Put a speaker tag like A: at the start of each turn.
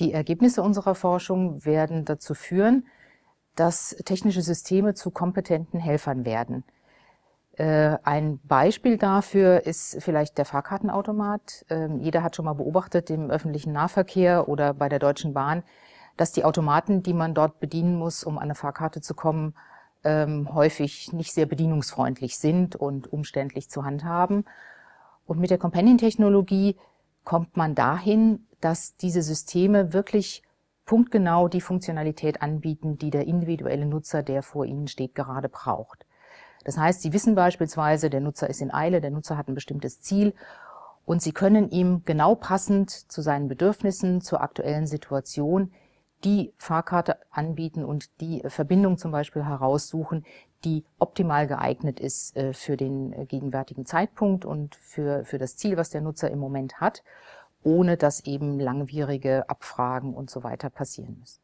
A: Die Ergebnisse unserer Forschung werden dazu führen, dass technische Systeme zu kompetenten Helfern werden. Äh, ein Beispiel dafür ist vielleicht der Fahrkartenautomat. Ähm, jeder hat schon mal beobachtet im öffentlichen Nahverkehr oder bei der Deutschen Bahn, dass die Automaten, die man dort bedienen muss, um an eine Fahrkarte zu kommen, ähm, häufig nicht sehr bedienungsfreundlich sind und umständlich zu handhaben. Und mit der Companion-Technologie kommt man dahin, dass diese Systeme wirklich punktgenau die Funktionalität anbieten, die der individuelle Nutzer, der vor ihnen steht, gerade braucht. Das heißt, Sie wissen beispielsweise, der Nutzer ist in Eile, der Nutzer hat ein bestimmtes Ziel und Sie können ihm genau passend zu seinen Bedürfnissen, zur aktuellen Situation die Fahrkarte anbieten und die äh, Verbindung zum Beispiel heraussuchen, die optimal geeignet ist äh, für den äh, gegenwärtigen Zeitpunkt und für, für das Ziel, was der Nutzer im Moment hat ohne dass eben langwierige Abfragen und so weiter passieren müssen.